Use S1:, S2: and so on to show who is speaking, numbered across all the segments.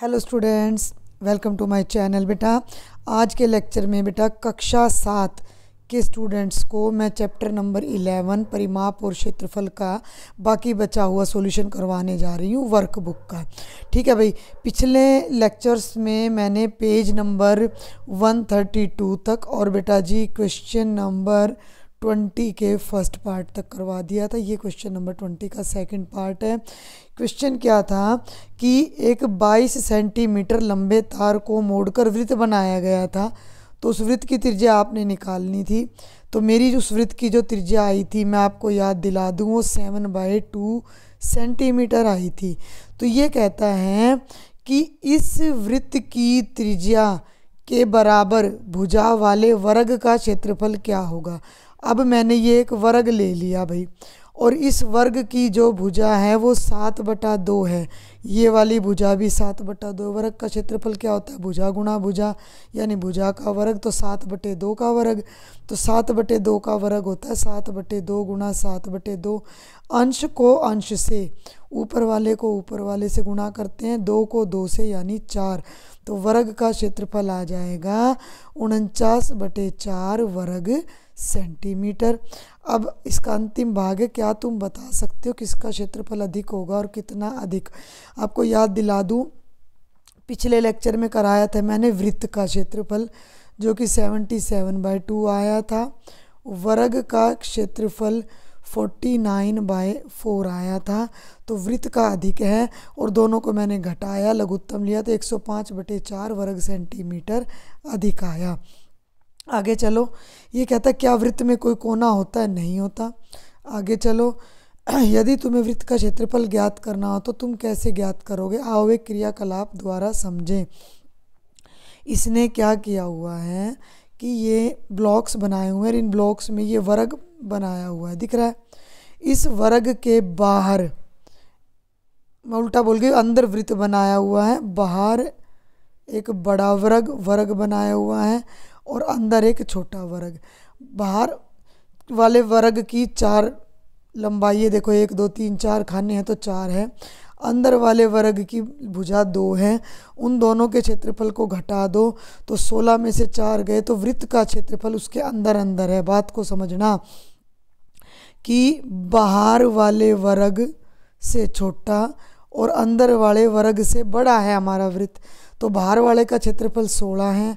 S1: hello students welcome to my channel बेटा आज के लेक्चर में बेटा कक्षा सात के स्टूडेंट्स को मैं चैप्टर नंबर इलेवन परिमाप और क्षेत्रफल का बाकी बचा हुआ सॉल्यूशन करवाने जा रही हूँ वर्कबुक का ठीक है भाई पिछले लेक्चर्स में मैंने page number one thirty two तक और बेटा जी क्वेश्चन नंबर ट्वेंटी के फर्स्ट पार्ट तक करवा दिया था ये क्वेश्चन नंबर ट्वेंटी का सेकंड पार्ट है क्वेश्चन क्या था कि एक बाईस सेंटीमीटर लंबे तार को मोड़कर वृत्त बनाया गया था तो उस वृत्त की त्रिज्या आपने निकालनी थी तो मेरी उस वृत्त की जो त्रिज्या आई थी मैं आपको याद दिला दूँ वो सेवन बाई टू सेंटीमीटर आई थी तो ये कहता है कि इस वृत्त की त्रिज्या के बराबर भुजा वाले वर्ग का क्षेत्रफल क्या होगा अब मैंने ये एक वर्ग ले लिया भाई और इस वर्ग की जो भुजा है वो सात बटा दो है ये वाली भुजा भी सात बटा दो वर्ग का क्षेत्रफल क्या होता है भुजा गुणा भुजा यानी भुजा का वर्ग तो सात बटे दो का वर्ग तो सात बटे दो का वर्ग होता है सात बटे दो गुणा सात बटे दो अंश को अंश से ऊपर वाले को ऊपर वाले से गुणा करते हैं दो को दो से यानी चार तो वर्ग का क्षेत्रफल आ जाएगा उनचास बटे चार वर्ग सेंटीमीटर अब इसका अंतिम भाग है क्या तुम बता सकते हो किसका क्षेत्रफल अधिक होगा और कितना अधिक आपको याद दिला दूँ पिछले लेक्चर में कराया था मैंने वृत्त का क्षेत्रफल जो कि सेवेंटी सेवन बाई टू आया था वर्ग का क्षेत्रफल फोर्टी नाइन बाय फोर आया था तो वृत्त का अधिक है और दोनों को मैंने घटाया लघुत्तम लिया तो एक सौ पाँच बटे चार वर्ग सेंटीमीटर अधिक आया आगे चलो ये कहता है क्या वृत्त में कोई कोना होता है नहीं होता आगे चलो यदि तुम्हें वृत्त का क्षेत्रफल ज्ञात करना हो तो तुम कैसे ज्ञात करोगे आओ क्रियाकलाप द्वारा समझें इसने क्या किया हुआ है कि ये ब्लॉक्स बनाए हुए हैं और इन ब्लॉक्स में ये वर्ग बनाया हुआ है दिख रहा है इस वर्ग के बाहर मैं उल्टा बोल गई अंदर वृत्त बनाया हुआ है बाहर एक बड़ा वर्ग वर्ग बनाया हुआ है और अंदर एक छोटा वर्ग बाहर वाले वर्ग की चार लंबाई देखो एक दो तीन चार खाने हैं तो चार है अंदर वाले वर्ग की भुजा दो है उन दोनों के क्षेत्रफल को घटा दो तो सोलह में से चार गए तो वृत्त का क्षेत्रफल उसके अंदर अंदर है बात को समझना कि बाहर वाले वर्ग से छोटा और अंदर वाले वर्ग से बड़ा है हमारा वृत्त तो बाहर वाले का क्षेत्रफल सोलह है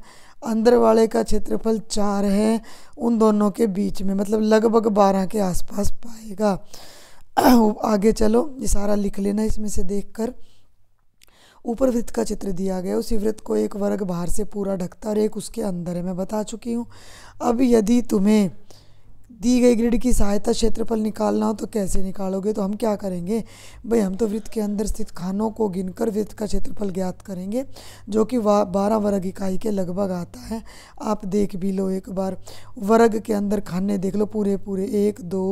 S1: अंदर वाले का क्षेत्रफल चार है उन दोनों के बीच में मतलब लगभग बारह के आसपास पाएगा आगे चलो ये सारा लिख लेना इसमें से देखकर ऊपर वृत्त का चित्र दिया गया उसी वृत्त को एक वर्ग बाहर से पूरा ढकता और एक उसके अंदर है मैं बता चुकी हूँ अब यदि तुम्हें दी गई ग्रिड की सहायता क्षेत्रफल निकालना हो तो कैसे निकालोगे तो हम क्या करेंगे भाई हम तो वृत्त के अंदर स्थित खानों को गिनकर वृत्त का क्षेत्रफल ज्ञात करेंगे जो कि वा बारह वर्ग इकाई के लगभग आता है आप देख भी लो एक बार वर्ग के अंदर खाने देख लो पूरे पूरे एक दो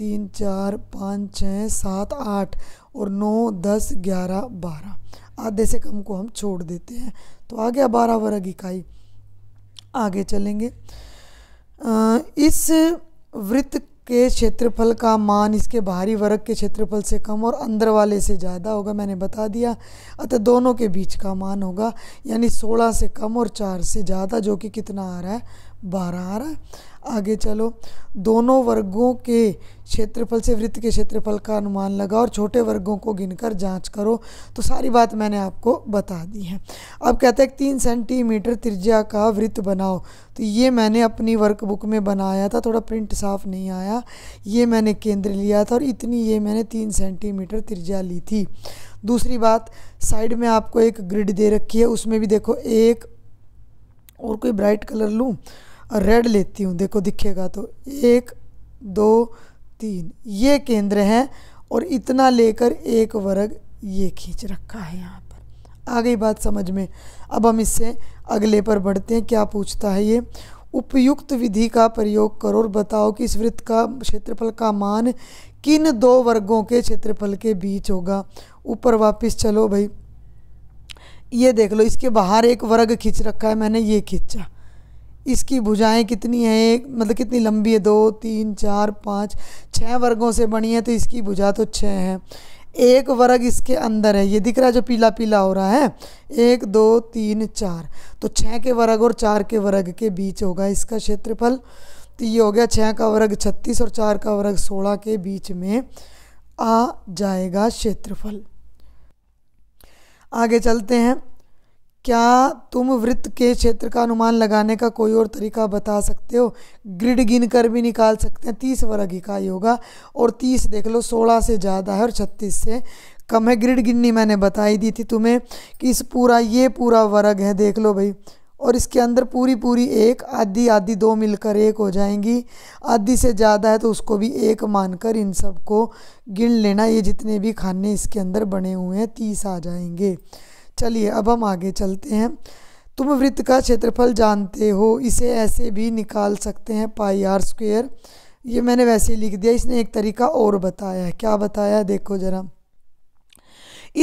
S1: तीन चार पाँच छः सात आठ और नौ दस ग्यारह बारह आधे से कम को हम छोड़ देते हैं तो आ गया बारह वर्ग इकाई आगे चलेंगे इस वृत्त के क्षेत्रफल का मान इसके बाहरी वर्ग के क्षेत्रफल से कम और अंदर वाले से ज़्यादा होगा मैंने बता दिया अतः दोनों के बीच का मान होगा यानी 16 से कम और 4 से ज़्यादा जो कि कितना आ रहा है बारह आ रहा है आगे चलो दोनों वर्गों के क्षेत्रफल से वृत्त के क्षेत्रफल का अनुमान लगाओ और छोटे वर्गों को गिनकर जांच करो तो सारी बात मैंने आपको बता दी है अब कहते हैं तीन सेंटीमीटर त्रिज्या का वृत्त बनाओ तो ये मैंने अपनी वर्कबुक में बनाया था थोड़ा प्रिंट साफ नहीं आया ये मैंने केंद्र लिया था और इतनी ये मैंने तीन सेंटीमीटर त्रिज्या ली थी दूसरी बात साइड में आपको एक ग्रिड दे रखी है उसमें भी देखो एक और कोई ब्राइट कलर लूँ रेड लेती हूँ देखो दिखेगा तो एक दो तीन ये केंद्र है और इतना लेकर एक वर्ग ये खींच रखा है यहाँ पर आ गई बात समझ में अब हम इससे अगले पर बढ़ते हैं क्या पूछता है ये उपयुक्त विधि का प्रयोग करो और बताओ कि इस वृत्त का क्षेत्रफल का मान किन दो वर्गों के क्षेत्रफल के बीच होगा ऊपर वापस चलो भाई ये देख लो इसके बाहर एक वर्ग खींच रखा है मैंने ये खींचा इसकी भुजाएं कितनी है एक मतलब कितनी लंबी है दो तीन चार पाँच छः वर्गों से बनी है तो इसकी भुजा तो छः है एक वर्ग इसके अंदर है ये दिख रहा है जो पीला पीला हो रहा है एक दो तीन चार तो छः के वर्ग और चार के वर्ग के बीच होगा इसका क्षेत्रफल तो ये हो गया छः का वर्ग छत्तीस और चार का वर्ग सोलह के बीच में आ जाएगा क्षेत्रफल आगे चलते हैं क्या तुम वृत्त के क्षेत्र का अनुमान लगाने का कोई और तरीका बता सकते हो ग्रिड गिन कर भी निकाल सकते हैं तीस वर्ग इकाई होगा और तीस देख लो सोलह से ज़्यादा है और छत्तीस से कम है ग्रिड गिननी मैंने बताई दी थी तुम्हें कि इस पूरा ये पूरा वर्ग है देख लो भाई और इसके अंदर पूरी पूरी एक आधी आधी दो मिलकर एक हो जाएंगी आधी से ज़्यादा है तो उसको भी एक मानकर इन सबको गिन लेना ये जितने भी खाने इसके अंदर बने हुए हैं तीस आ जाएंगे चलिए अब हम आगे चलते हैं तुम वृत्त का क्षेत्रफल जानते हो इसे ऐसे भी निकाल सकते हैं पाई आर स्क्वेयर ये मैंने वैसे लिख दिया इसने एक तरीका और बताया है क्या बताया देखो ज़रा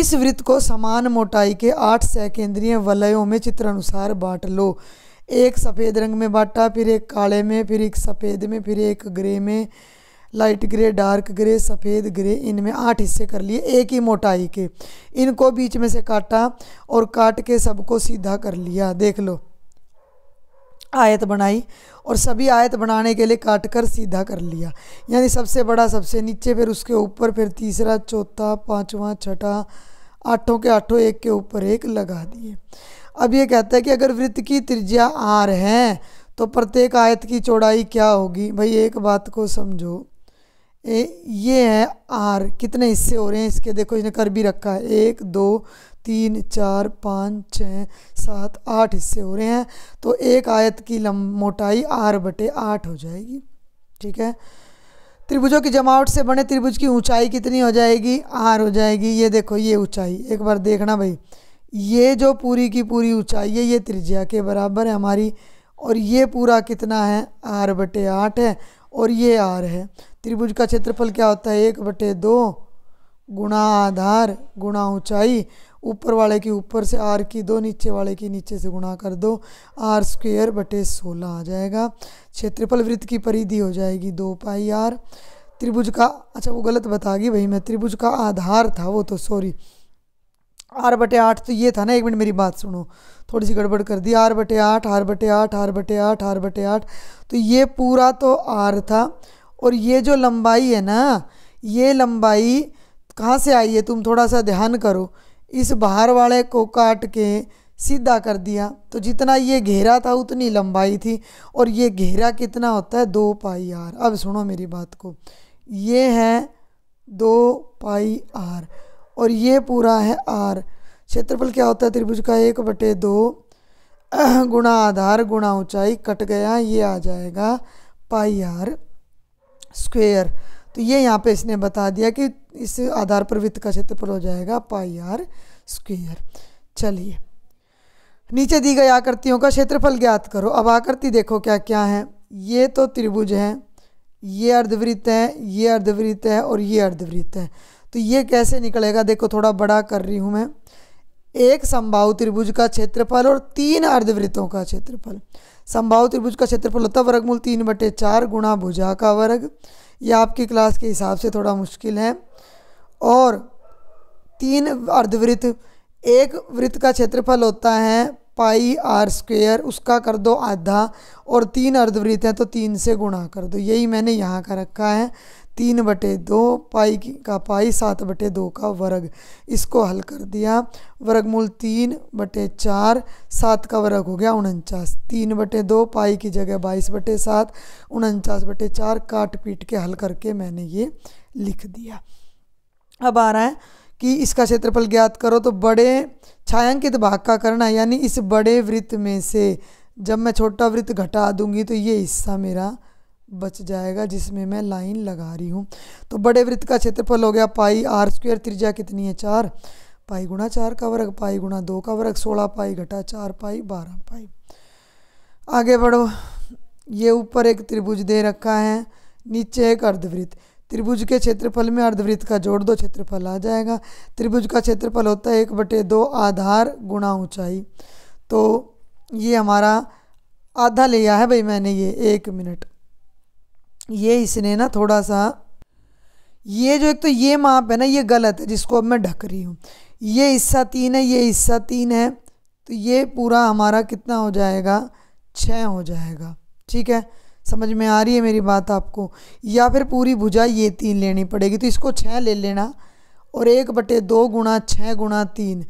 S1: इस वृत्त को समान मोटाई के आठ सैकेंद्रीय वलयों में चित्र अनुसार बांट लो एक सफ़ेद रंग में बांटा फिर एक काले में फिर एक सफ़ेद में फिर एक ग्रे में लाइट ग्रे डार्क ग्रे सफ़ेद ग्रे इनमें आठ हिस्से कर लिए एक ही मोटाई के इनको बीच में से काटा और काट के सबको सीधा कर लिया देख लो आयत बनाई और सभी आयत बनाने के लिए काट कर सीधा कर लिया यानी सबसे बड़ा सबसे नीचे फिर उसके ऊपर फिर तीसरा चौथा पाँचवा छठा आठों के आठों एक के ऊपर एक लगा दिए अब ये कहता है कि अगर वृत्त की त्रिज्या आर है तो प्रत्येक आयत की चौड़ाई क्या होगी भाई एक बात को समझो ए, ये है आर कितने हिस्से हो रहे हैं इसके देखो इसने कर भी रखा है एक दो तीन चार पाँच छः सात आठ हिस्से हो रहे हैं तो एक आयत की लम मोटाई आर बटे आठ हो जाएगी ठीक है त्रिभुजों की जमावट से बने त्रिभुज की ऊंचाई कितनी हो जाएगी आर हो जाएगी ये देखो ये ऊंचाई एक बार देखना भाई ये जो पूरी की पूरी ऊंचाई है ये त्रिज्या के बराबर है हमारी और ये पूरा कितना है आर बटे आठ है और ये आर है त्रिभुज का क्षेत्रफल क्या होता है एक बटे दो गुणा आधार गुणा ऊंचाई ऊपर वाले की ऊपर से आर की दो नीचे वाले की नीचे से गुणा कर दो आर स्क्वेयर बटे सोलह आ जाएगा क्षेत्रफल वृत्त की परिधि हो जाएगी दो पाई आर त्रिभुज का अच्छा वो गलत बता गई भाई मैं त्रिभुज का आधार था वो तो सॉरी आर बटे आठ तो ये था ना एक मिनट मेरी बात सुनो थोड़ी सी गड़बड़ कर दी आर बटे आठ आर बटे आठ आर बटे आठ आर बटे आठ तो ये पूरा तो आर था और ये जो लंबाई है ना ये लंबाई कहाँ से आई है तुम थोड़ा सा ध्यान करो इस बाहर वाले को काट के सीधा कर दिया तो जितना ये घेरा था उतनी लंबाई थी और ये घेरा कितना होता है दो पाई आर अब सुनो मेरी बात को ये है दो पाई आर और ये पूरा है आर क्षेत्रफल क्या होता है त्रिभुज का एक बटे दो गुणा आधार गुणा ऊंचाई कट गया ये आ जाएगा पाई आर स्क्वेयर तो ये यहाँ पे इसने बता दिया कि इस आधार पर वित्त का क्षेत्रफल हो जाएगा पाई आर स्क्वेयर चलिए नीचे दी गई आकृतियों का क्षेत्रफल ज्ञात करो अब आकृति देखो क्या क्या है ये तो त्रिभुज है ये अर्धवृत्त है ये अर्धवृत्त है और ये अर्धवृत्त है तो ये कैसे निकलेगा देखो थोड़ा बड़ा कर रही हूँ मैं एक संभाव त्रिभुज का क्षेत्रफल और तीन अर्धवृत्तों का क्षेत्रफल संभाव त्रिभुज का क्षेत्रफल होता वर्गमूल तीन बटे चार गुणा भुजा का वर्ग ये आपकी क्लास के हिसाब से थोड़ा मुश्किल है और तीन अर्धवृत्त एक वृत्त का क्षेत्रफल होता है पाई आर स्क्वेयर उसका कर दो आधा और तीन अर्धवृत्त हैं तो तीन से गुणा कर दो यही मैंने यहाँ का रखा है तीन बटे दो पाई का पाई सात बटे दो का वर्ग इसको हल कर दिया वर्गमूल तीन बटे चार सात का वर्ग हो गया उनचास तीन बटे दो पाई की जगह बाईस बटे सात उनचास बटे चार काट पीट के हल करके मैंने ये लिख दिया अब आ रहा है कि इसका क्षेत्रफल ज्ञात करो तो बड़े छायांकित भाग का करना यानी इस बड़े वृत्त में से जब मैं छोटा वृत्त घटा दूंगी तो ये हिस्सा मेरा बच जाएगा जिसमें मैं लाइन लगा रही हूँ तो बड़े वृत्त का क्षेत्रफल हो गया पाई आर स्क्वेयर त्रिज्या कितनी है चार पाई गुणा चार का वर्ग पाई गुणा दो का वर्ग सोलह पाई घटा चार पाई बारह पाई आगे बढ़ो ये ऊपर एक त्रिभुज दे रखा है नीचे एक अर्धवृत्त त्रिभुज के क्षेत्रफल में अर्धवृत्त का जोड़ दो क्षेत्रफल आ जाएगा त्रिभुज का क्षेत्रफल होता है एक बटे दो आधार गुणा ऊंचाई तो ये हमारा आधा लिया है भाई मैंने ये एक मिनट ये इसने ना थोड़ा सा ये जो एक तो ये माप है ना ये गलत है जिसको अब मैं ढक रही हूँ ये हिस्सा तीन है ये हिस्सा तीन है तो ये पूरा हमारा कितना हो जाएगा छः हो जाएगा ठीक है समझ में आ रही है मेरी बात आपको या फिर पूरी भुजा ये तीन लेनी पड़ेगी तो इसको छः ले लेना और एक बटे दो गुणा छः गुणा तीन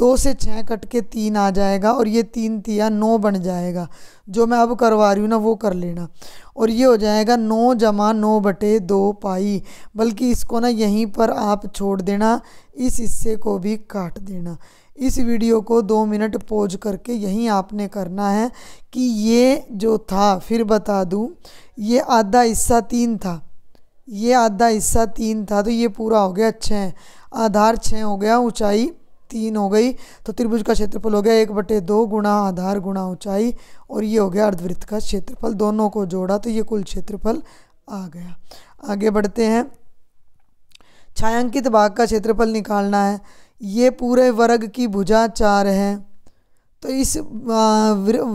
S1: दो से छः कट के तीन आ जाएगा और ये तीन तिया नौ बन जाएगा जो मैं अब करवा रही हूँ ना वो कर लेना और ये हो जाएगा नौ जमा नौ बटे दो पाई बल्कि इसको ना यहीं पर आप छोड़ देना इस हिस्से को भी काट देना इस वीडियो को दो मिनट पोज करके यहीं आपने करना है कि ये जो था फिर बता दूँ ये आधा हिस्सा तीन था ये आधा हिस्सा तीन था तो ये पूरा हो गया छः आधार छः हो गया ऊंचाई तीन हो गई तो त्रिभुज का क्षेत्रफल हो गया एक बटे दो गुणा आधार गुणा ऊंचाई और ये हो गया अर्धवृत्त का क्षेत्रफल दोनों को जोड़ा तो ये कुल क्षेत्रफल आ गया आगे बढ़ते हैं छायांकित भाग का क्षेत्रफल निकालना है ये पूरे वर्ग की भुजा चार है तो इस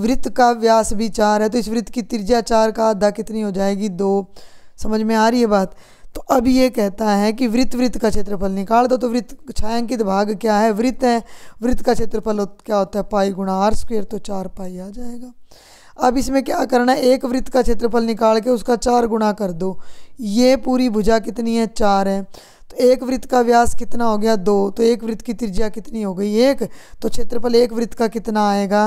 S1: वृत्त का व्यास भी चार है तो इस वृत्त की त्रिज्या चार का आधा कितनी हो जाएगी दो समझ में आ रही है बात तो अब ये कहता है कि वृत्त वृत्त का क्षेत्रफल निकाल दो तो वृत्त छायांकित भाग क्या है वृत्त है वृत्त का क्षेत्रफल क्या होता है पाई गुणा आर स्क्वेयर तो चार पाई आ जाएगा अब इसमें क्या करना है एक वृत्त का क्षेत्रफल निकाल के उसका चार गुणा कर दो ये पूरी भुजा कितनी है चार है तो एक वृत्त का व्यास कितना हो गया दो तो एक वृत्त की त्रिज्या कितनी हो गई एक तो क्षेत्रफल एक वृत्त का कितना आएगा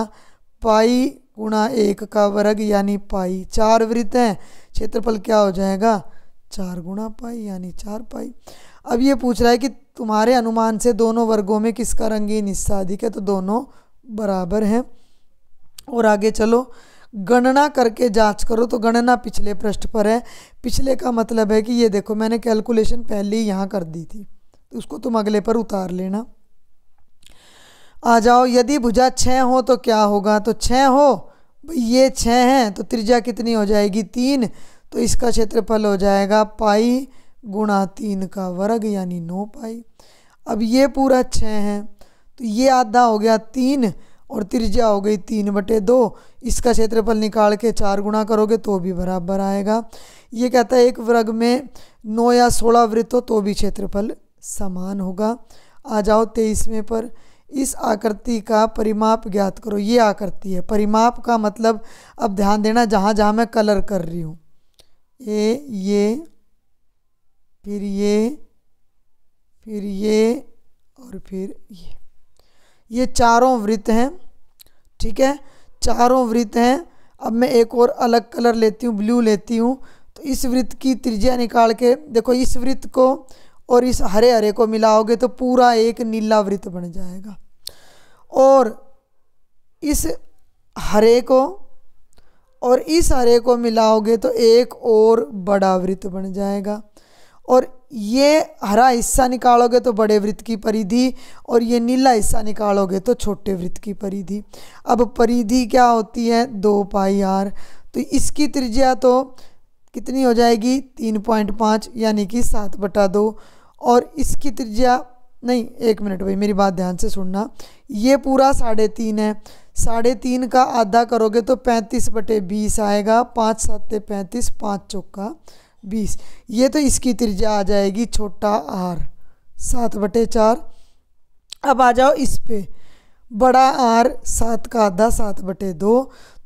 S1: पाई गुणा एक का वर्ग यानी पाई चार वृत्त हैं क्षेत्रफल क्या हो जाएगा चार गुणा पाई यानी चार पाई अब ये पूछ रहा है कि तुम्हारे अनुमान से दोनों वर्गों में किसका रंगीन हिस्सा अधिक है तो दोनों बराबर हैं और आगे चलो गणना करके जांच करो तो गणना पिछले पृष्ठ पर है पिछले का मतलब है कि ये देखो मैंने कैलकुलेशन पहले ही यहाँ कर दी थी तो उसको तुम अगले पर उतार लेना आ जाओ यदि भुजा छः हो तो क्या होगा तो छः हो भाई ये छः हैं तो त्रिज्या कितनी हो जाएगी तीन तो इसका क्षेत्रफल हो जाएगा पाई गुणा तीन का वर्ग यानी नौ पाई अब ये पूरा छः है तो ये आधा हो गया तीन और त्रिज्या हो गई तीन बटे दो इसका क्षेत्रफल निकाल के चार गुणा करोगे तो भी बराबर आएगा ये कहता है एक वर्ग में नौ या सोलह वृत्त हो तो भी क्षेत्रफल समान होगा आ जाओ तेईसवें पर इस आकृति का परिमाप ज्ञात करो ये आकृति है परिमाप का मतलब अब ध्यान देना जहाँ जहाँ मैं कलर कर रही हूँ ए ये फिर ये फिर ये और फिर ये ये चारों वृत्त हैं ठीक है चारों वृत्त हैं अब मैं एक और अलग कलर लेती हूँ ब्लू लेती हूँ तो इस वृत्त की त्रिज्या निकाल के देखो इस वृत्त को और इस हरे हरे को मिलाओगे तो पूरा एक नीला वृत्त बन जाएगा और इस हरे को और इस हरे को मिलाओगे तो एक और बड़ा वृत्त बन जाएगा और ये हरा हिस्सा निकालोगे तो बड़े वृत्त की परिधि और ये नीला हिस्सा निकालोगे तो छोटे वृत्त की परिधि अब परिधि क्या होती है दो पाई आर तो इसकी त्रिज्या तो कितनी हो जाएगी तीन पॉइंट पाँच यानी कि सात बटा दो और इसकी त्रिज्या नहीं एक मिनट भाई मेरी बात ध्यान से सुनना ये पूरा साढ़े तीन है साढ़े तीन का आधा करोगे तो पैंतीस बटे बीस आएगा पाँच सात पैंतीस पाँच चौका बीस ये तो इसकी त्रिज्या आ जाएगी छोटा आर सात बटे चार अब आ जाओ इस पे बड़ा आर सात का आधा सात बटे दो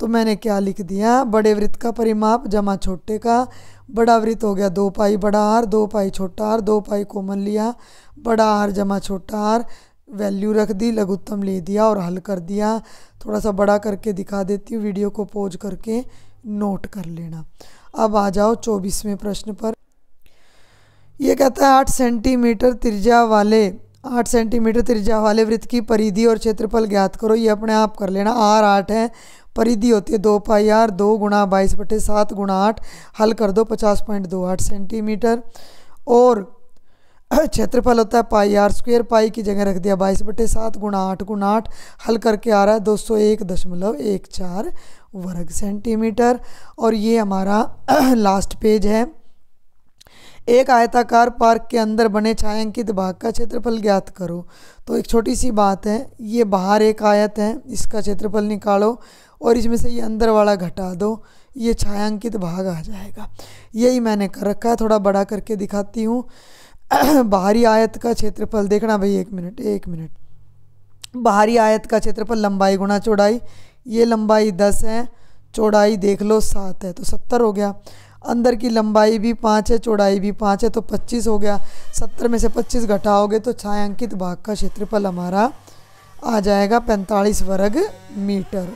S1: तो मैंने क्या लिख दिया बड़े वृत्त का परिमाप जमा छोटे का बड़ा वृत्त हो गया दो पाई बड़ा आर दो पाई छोटा आर दो पाई कोमल लिया बड़ा आर जमा छोटा आर वैल्यू रख दी लघुत्तम ले दिया और हल कर दिया थोड़ा सा बड़ा करके दिखा देती हूँ वीडियो को पोज करके नोट कर लेना अब आ जाओ चौबीसवें प्रश्न पर यह कहता है आठ सेंटीमीटर त्रिज्या वाले आठ सेंटीमीटर त्रिज्या वाले वृत्त की परिधि और क्षेत्रफल ज्ञात करो ये अपने आप कर लेना आर आठ है परिधि होती है दो पाई आर दो गुणा बाईस बटे सात गुणा आठ हल कर दो पचास पॉइंट दो आठ सेंटीमीटर और क्षेत्रफल होता है पाई आर स्क्वेयर पाई की जगह रख दिया बाईस बटे सात गुणा आठ गुणा आठ हल करके आ रहा है दो सौ एक दशमलव एक चार वर्ग सेंटीमीटर और ये हमारा लास्ट पेज है एक आयताकार पार्क के अंदर बने छायांकित भाग का क्षेत्रफल ज्ञात करो तो एक छोटी सी बात है ये बाहर एक आयत है इसका क्षेत्रफल निकालो और इसमें से ये अंदर वाला घटा दो ये छायांकित भाग आ जाएगा यही मैंने कर रखा है थोड़ा बड़ा करके दिखाती हूँ बाहरी आयत का क्षेत्रफल देखना भाई एक मिनट एक मिनट बाहरी आयत का क्षेत्रफल लंबाई गुणा चौड़ाई ये लंबाई दस है चौड़ाई देख लो सात है तो सत्तर हो गया अंदर की लंबाई भी पाँच है चौड़ाई भी पाँच है तो पच्चीस हो गया सत्तर में से पच्चीस घटाओगे तो छायांकित भाग का क्षेत्रफल हमारा आ जाएगा पैंतालीस वर्ग मीटर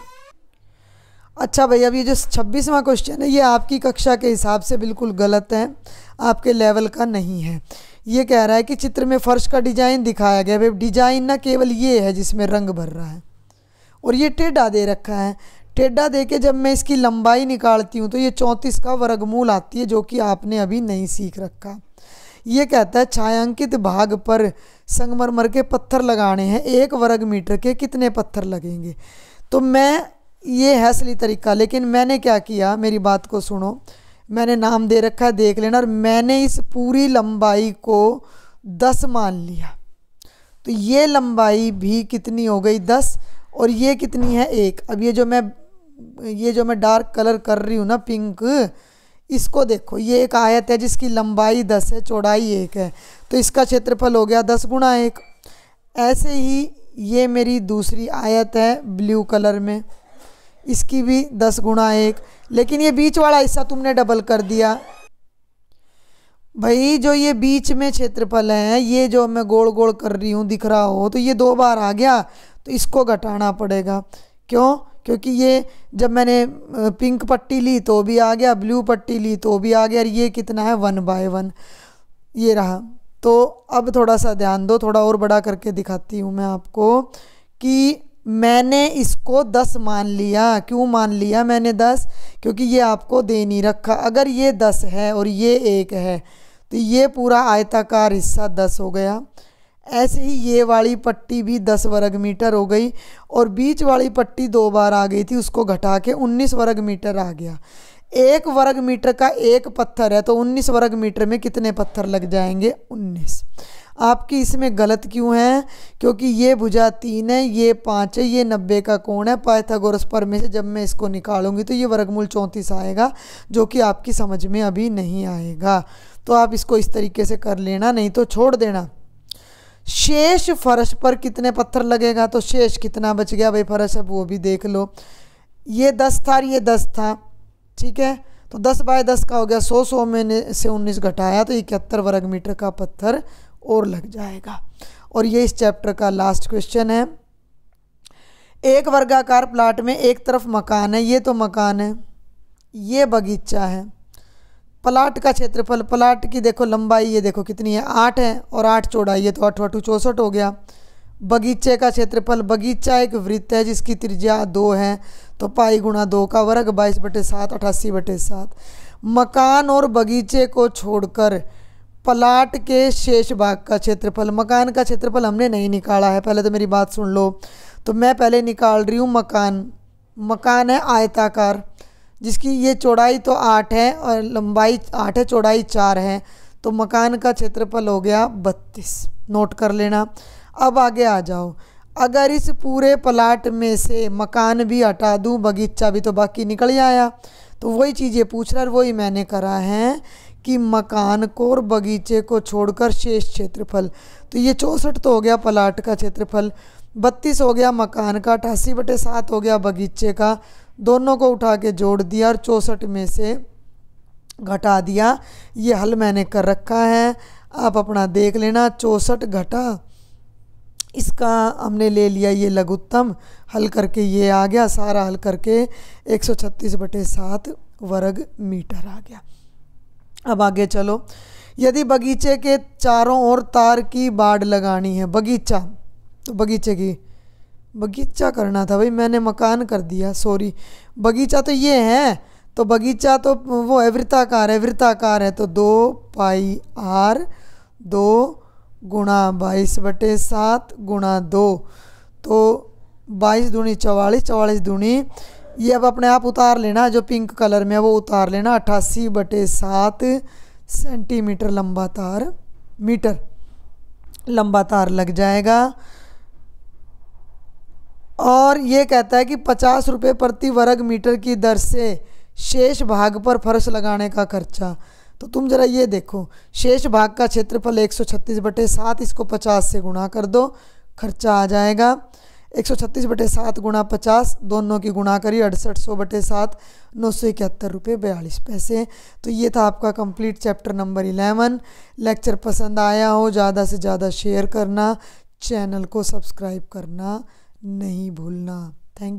S1: अच्छा भाई अब ये जो छब्बीसवां क्वेश्चन है ये आपकी कक्षा के हिसाब से बिल्कुल गलत है आपके लेवल का नहीं है ये कह रहा है कि चित्र में फर्श का डिजाइन दिखाया गया भाई डिजाइन ना केवल ये है जिसमें रंग भर रहा है और ये टेढ़ा दे रखा है टेढ़ा दे के जब मैं इसकी लंबाई निकालती हूँ तो ये चौंतीस का वर्गमूल आती है जो कि आपने अभी नहीं सीख रखा ये कहता है छायांकित भाग पर संगमरमर के पत्थर लगाने हैं एक वर्ग मीटर के कितने पत्थर लगेंगे तो मैं ये है असली तरीका लेकिन मैंने क्या किया मेरी बात को सुनो मैंने नाम दे रखा है देख लेना और मैंने इस पूरी लंबाई को दस मान लिया तो ये लंबाई भी कितनी हो गई दस और ये कितनी है एक अब ये जो मैं ये जो मैं डार्क कलर कर रही हूँ ना पिंक इसको देखो ये एक आयत है जिसकी लंबाई दस है चौड़ाई एक है तो इसका क्षेत्रफल हो गया दस गुणा एक ऐसे ही ये मेरी दूसरी आयत है ब्लू कलर में इसकी भी दस गुणा एक लेकिन ये बीच वाला हिस्सा तुमने डबल कर दिया भाई जो ये बीच में क्षेत्रफल है ये जो मैं गोल गोल कर रही हूँ दिख रहा हो तो ये दो बार आ गया तो इसको घटाना पड़ेगा क्यों क्योंकि ये जब मैंने पिंक पट्टी ली तो भी आ गया ब्लू पट्टी ली तो भी आ गया और ये कितना है वन बाय वन ये रहा तो अब थोड़ा सा ध्यान दो थोड़ा और बड़ा करके दिखाती हूँ मैं आपको कि मैंने इसको दस मान लिया क्यों मान लिया मैंने दस क्योंकि ये आपको दे नहीं रखा अगर ये दस है और ये एक है तो ये पूरा आयताकार हिस्सा दस हो गया ऐसे ही ये वाली पट्टी भी दस वर्ग मीटर हो गई और बीच वाली पट्टी दो बार आ गई थी उसको घटा के उन्नीस वर्ग मीटर आ गया एक वर्ग मीटर का एक पत्थर है तो उन्नीस वर्ग मीटर में कितने पत्थर लग जाएंगे उन्नीस आपकी इसमें गलत क्यों है क्योंकि ये भुजा तीन है ये पाँच है ये नब्बे का कोण है पाइथागोरस पर में से जब मैं इसको निकालूंगी तो ये वर्गमूल चौंतीस आएगा जो कि आपकी समझ में अभी नहीं आएगा तो आप इसको इस तरीके से कर लेना नहीं तो छोड़ देना शेष फर्श पर कितने पत्थर लगेगा तो शेष कितना बच गया भाई फर्श अब वो भी देख लो ये दस था ये दस था ठीक है तो दस बाय दस का हो गया सौ सौ में से उन्नीस घटाया तो इकहत्तर वर्ग मीटर का पत्थर और लग जाएगा और ये इस चैप्टर का लास्ट क्वेश्चन है एक वर्गाकार प्लाट में एक तरफ मकान है ये तो मकान है ये बगीचा है प्लाट का क्षेत्रफल प्लाट की देखो लंबाई ये देखो कितनी है आठ है और आठ चौड़ाई है तो आठ अठू चौंसठ हो गया बगीचे का क्षेत्रफल बगीचा एक वृत्त है जिसकी त्रिज्या दो है तो पाई गुणा दो का वर्ग बाईस बटे सात अठासी बटे सात मकान और बगीचे को छोड़कर प्लाट के शेष भाग का क्षेत्रफल मकान का क्षेत्रफल हमने नहीं निकाला है पहले तो मेरी बात सुन लो तो मैं पहले निकाल रही हूँ मकान मकान है आयताकार जिसकी ये चौड़ाई तो आठ है और लंबाई आठ है चौड़ाई चार है तो मकान का क्षेत्रफल हो गया बत्तीस नोट कर लेना अब आगे आ जाओ अगर इस पूरे प्लाट में से मकान भी हटा दूँ बगीचा भी तो बाकी निकल जाया तो वही ये पूछ रहा और वही मैंने करा है कि मकान को और बगीचे को छोड़कर शेष क्षेत्रफल तो ये चौंसठ तो हो गया प्लाट का क्षेत्रफल बत्तीस हो गया मकान का अठासी बटे सात हो गया बगीचे का दोनों को उठा के जोड़ दिया और चौंसठ में से घटा दिया ये हल मैंने कर रखा है आप अपना देख लेना चौंसठ घटा इसका हमने ले लिया ये लघुत्तम हल करके ये आ गया सारा हल करके एक सौ छत्तीस बटे सात वर्ग मीटर आ गया अब आगे चलो यदि बगीचे के चारों ओर तार की बाड़ लगानी है बगीचा तो बगीचे की बगीचा करना था भाई मैंने मकान कर दिया सॉरी बगीचा तो ये है तो बगीचा तो वो है वृत्ताकार है वृत्ताकार है तो दो पाई आर दो गुणा बाईस बटे सात गुणा दो तो बाईस दूनी चवालीस चवालीस दूनी ये अब अपने आप उतार लेना जो पिंक कलर में है वो उतार लेना अट्ठासी बटे सात सेंटीमीटर लंबा तार मीटर लंबा तार लग जाएगा और ये कहता है कि पचास रुपये प्रति वर्ग मीटर की दर से शेष भाग पर फर्श लगाने का खर्चा तो तुम ज़रा ये देखो शेष भाग का क्षेत्रफल एक सौ छत्तीस बटे सात इसको पचास से गुणा कर दो खर्चा आ जाएगा एक सौ छत्तीस बटे सात गुणा पचास दोनों की गुणा करिए अड़सठ सौ बटे सात नौ सौ इकहत्तर रुपये बयालीस पैसे तो ये था आपका complete chapter number eleven lecture पसंद आया हो ज़्यादा से ज़्यादा शेयर करना चैनल को सब्सक्राइब करना नहीं भूलना थैंक